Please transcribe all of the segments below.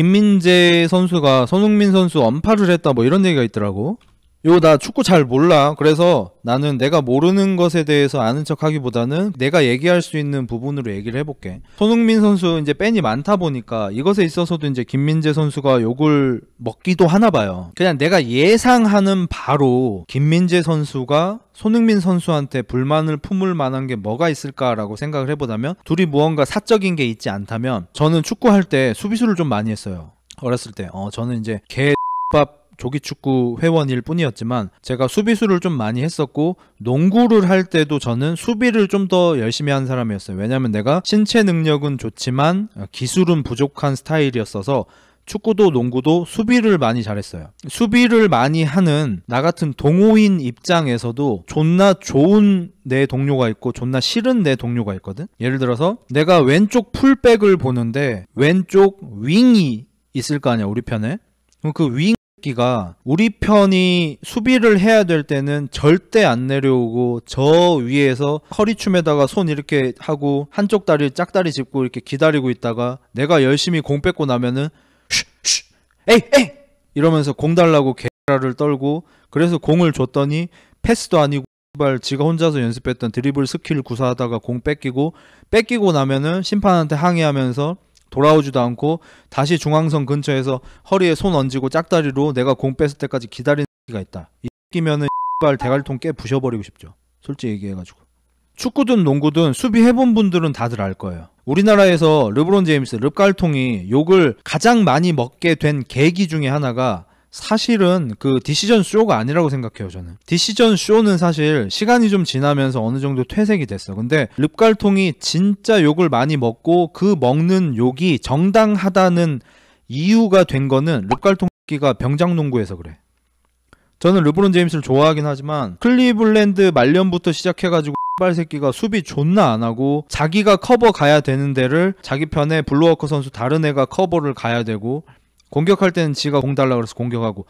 김민재 선수가 손흥민 선수 언파를 했다 뭐 이런 얘기가 있더라고. 요나 축구 잘 몰라. 그래서 나는 내가 모르는 것에 대해서 아는 척 하기보다는 내가 얘기할 수 있는 부분으로 얘기를 해볼게. 손흥민 선수 이제 팬이 많다 보니까 이것에 있어서도 이제 김민재 선수가 욕을 먹기도 하나 봐요. 그냥 내가 예상하는 바로 김민재 선수가 손흥민 선수한테 불만을 품을 만한 게 뭐가 있을까라고 생각을 해보다면 둘이 무언가 사적인 게 있지 않다면 저는 축구할 때 수비수를 좀 많이 했어요. 어렸을 때. 어, 저는 이제 개밥 조기축구 회원일 뿐이었지만 제가 수비수를 좀 많이 했었고 농구를 할 때도 저는 수비를 좀 더 열심히 한 사람이었어요. 왜냐면 내가 신체 능력은 좋지만 기술은 부족한 스타일이었어서 축구도 농구도 수비를 많이 잘했어요. 수비를 많이 하는 나 같은 동호인 입장에서도 존나 좋은 내 동료가 있고 존나 싫은 내 동료가 있거든. 예를 들어서 내가 왼쪽 풀백을 보는데 왼쪽 윙이 있을 거 아니야 우리 편에. 그럼 그 윙. 새끼가 우리 편이 수비를 해야 될 때는 절대 안 내려오고 저 위에서 허리춤에다가 손 이렇게 하고 한쪽 다리 짝다리 짚고 이렇게 기다리고 있다가 내가 열심히 공 뺏고 나면은 슈슈 에이 에이 이러면서 공 달라고 개라를 떨고 그래서 공을 줬더니 패스도 아니고 발 지가 혼자서 연습했던 드리블 스킬 구사하다가 공 뺏기고 뺏기고 나면은 심판한테 항의하면서 돌아오지도 않고 다시 중앙선 근처에서 허리에 손 얹고 짝다리로 내가 공 뺏을 때까지 기다리는 가 있다. 이 끼면은 발 대갈통 깨 부셔버리고 싶죠. 솔직히 얘기해가지고. 축구든 농구든 수비해본 분들은 다들 알 거예요. 우리나라에서 르브론 제임스, 르갈통이 욕을 가장 많이 먹게 된 계기 중에 하나가 사실은 그 디시전 쇼가 아니라고 생각해요 저는 디시전 쇼는 사실 시간이 좀 지나면서 어느 정도 퇴색이 됐어 근데 릅갈통이 진짜 욕을 많이 먹고 그 먹는 욕이 정당하다는 이유가 된 거는 릅갈통기가 병장농구에서 그래 저는 르브론 제임스를 좋아하긴 하지만 클리블랜드 말년부터 시작해가지고 빨 새끼가 수비 존나 안 하고 자기가 커버 가야 되는 데를 자기 편에 블루워커 선수 다른 애가 커버를 가야 되고 공격할 때는 지가 공 달라 그래서 공격하고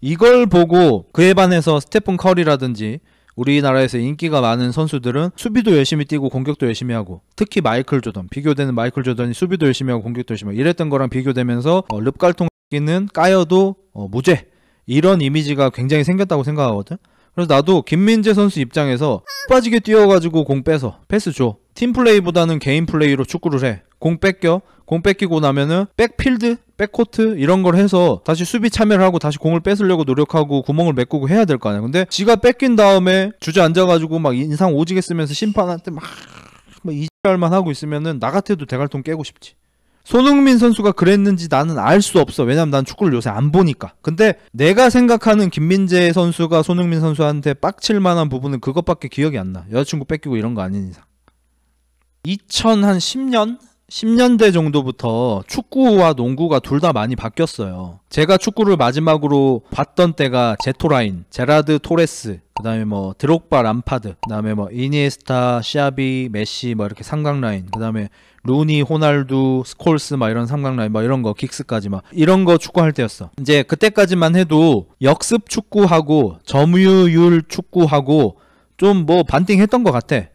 이걸 보고 그에 반해서 스테픈 커리라든지 우리나라에서 인기가 많은 선수들은 수비도 열심히 뛰고 공격도 열심히 하고 특히 마이클 조던 비교되는 마이클 조던이 수비도 열심히 하고 공격도 열심히 하고 이랬던 거랑 비교되면서 어, 릅갈통기는 까여도 어, 무죄 이런 이미지가 굉장히 생겼다고 생각하거든 그래서 나도 김민재 선수 입장에서 빠지게 뛰어가지고 공 빼서 패스 줘. 팀 플레이보다는 개인 플레이로 축구를 해. 공 뺏겨. 공 뺏기고 나면은 백필드, 백코트 이런 걸 해서 다시 수비 참여를 하고 다시 공을 뺏으려고 노력하고 구멍을 메꾸고 해야 될 거 아니야. 근데 지가 뺏긴 다음에 주저앉아가지고 막 인상 오지게 쓰면서 심판한테 막, 막 이지랄만 하고 있으면은 나 같아도 대갈통 깨고 싶지. 손흥민 선수가 그랬는지 나는 알 수 없어. 왜냐면 난 축구를 요새 안 보니까. 근데 내가 생각하는 김민재 선수가 손흥민 선수한테 빡칠 만한 부분은 그것밖에 기억이 안 나. 여자친구 뺏기고 이런 거 아닌 이상. 2010년 10년대 정도부터 축구와 농구가 둘 다 많이 바뀌었어요. 제가 축구를 마지막으로 봤던 때가 제토라인, 제라드 토레스, 그 다음에 뭐 드록바 람파드, 그 다음에 뭐 이니에스타, 시아비, 메시 뭐 이렇게 삼각라인, 그 다음에 루니, 호날두, 스콜스 막 이런 삼각라인 막 이런 거 긱스까지 막 이런 거 축구할 때였어. 이제 그때까지만 해도 역습 축구하고 점유율 축구하고 좀 뭐 반띵했던 것 같아.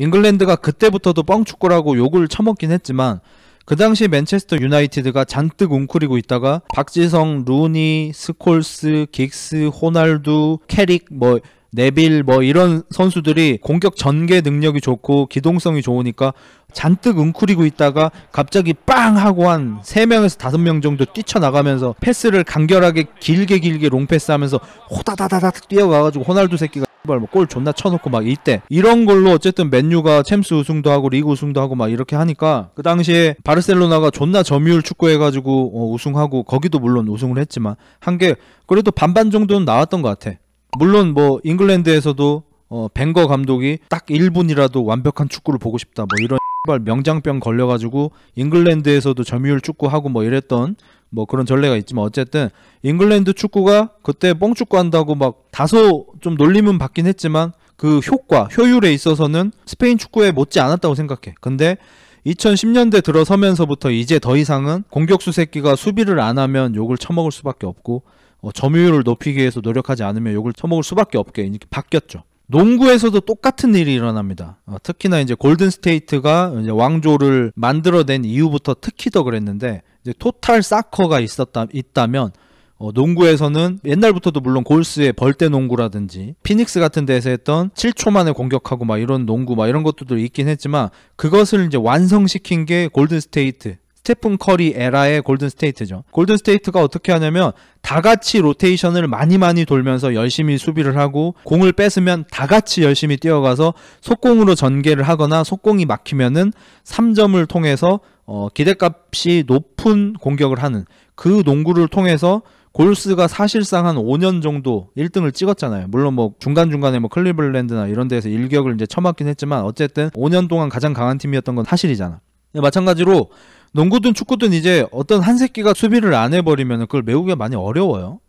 잉글랜드가 그때부터도 뻥축구라고 욕을 처먹긴 했지만 그 당시 맨체스터 유나이티드가 잔뜩 웅크리고 있다가 박지성, 루니, 스콜스, 긱스, 호날두, 캐릭 뭐 네빌 뭐 이런 선수들이 공격 전개 능력이 좋고 기동성이 좋으니까 잔뜩 웅크리고 있다가 갑자기 빵 하고 한 3명에서 5명 정도 뛰쳐나가면서 패스를 간결하게 길게 길게 롱패스 하면서 호다다다닥 뛰어가가지고 호날두 새끼가 뭐골 존나 쳐놓고 막 이때 이런 걸로 어쨌든 맨유가 챔스 우승도 하고 리그 우승도 하고 막 이렇게 하니까 그 당시에 바르셀로나가 존나 점유율 축구해가지고 어, 우승하고 거기도 물론 우승을 했지만 한 게 그래도 반반 정도는 나왔던 것 같아. 물론 뭐 잉글랜드에서도 어, 벵거 감독이 딱 1분이라도 완벽한 축구를 보고 싶다 뭐 이런 명장병 걸려가지고 잉글랜드에서도 점유율 축구하고 뭐 이랬던 뭐 그런 전례가 있지만 어쨌든 잉글랜드 축구가 그때 뻥축구 한다고 막 다소 좀 놀림은 받긴 했지만 그 효과, 효율에 있어서는 스페인 축구에 못지 않았다고 생각해. 근데 2010년대 들어서면서부터 이제 더 이상은 공격수 새끼가 수비를 안 하면 욕을 처먹을 수밖에 없고 어, 점유율을 높이기 위해서 노력하지 않으면 욕을 처먹을 수밖에 없게 이렇게 바뀌었죠. 농구에서도 똑같은 일이 일어납니다. 어, 특히나 이제 골든 스테이트가 이제 왕조를 만들어낸 이후부터 특히 더 그랬는데 이제 토탈 사커가 있었다 있다면 어, 농구에서는 옛날부터도 물론 골스의 벌떼 농구라든지 피닉스 같은 데서 했던 7초 만에 공격하고 막 이런 농구 막 이런 것들도 있긴 했지만 그것을 이제 완성시킨 게 골든 스테이트 스테픈 커리 에라의 골든 스테이트죠. 골든 스테이트가 어떻게 하냐면 다 같이 로테이션을 많이 많이 돌면서 열심히 수비를 하고 공을 뺏으면 다 같이 열심히 뛰어가서 속공으로 전개를 하거나 속공이 막히면은 3점을 통해서 어, 기대값이 높은 공격을 하는 그 농구를 통해서 골스가 사실상 한 5년 정도 1등을 찍었잖아요. 물론 뭐 중간중간에 뭐 클리블랜드나 이런 데에서 일격을 이제 쳐맞긴 했지만 어쨌든 5년 동안 가장 강한 팀이었던 건 사실이잖아. 네, 마찬가지로 농구든 축구든 이제 어떤 한 새끼가 수비를 안 해버리면 그걸 메우기가 많이 어려워요.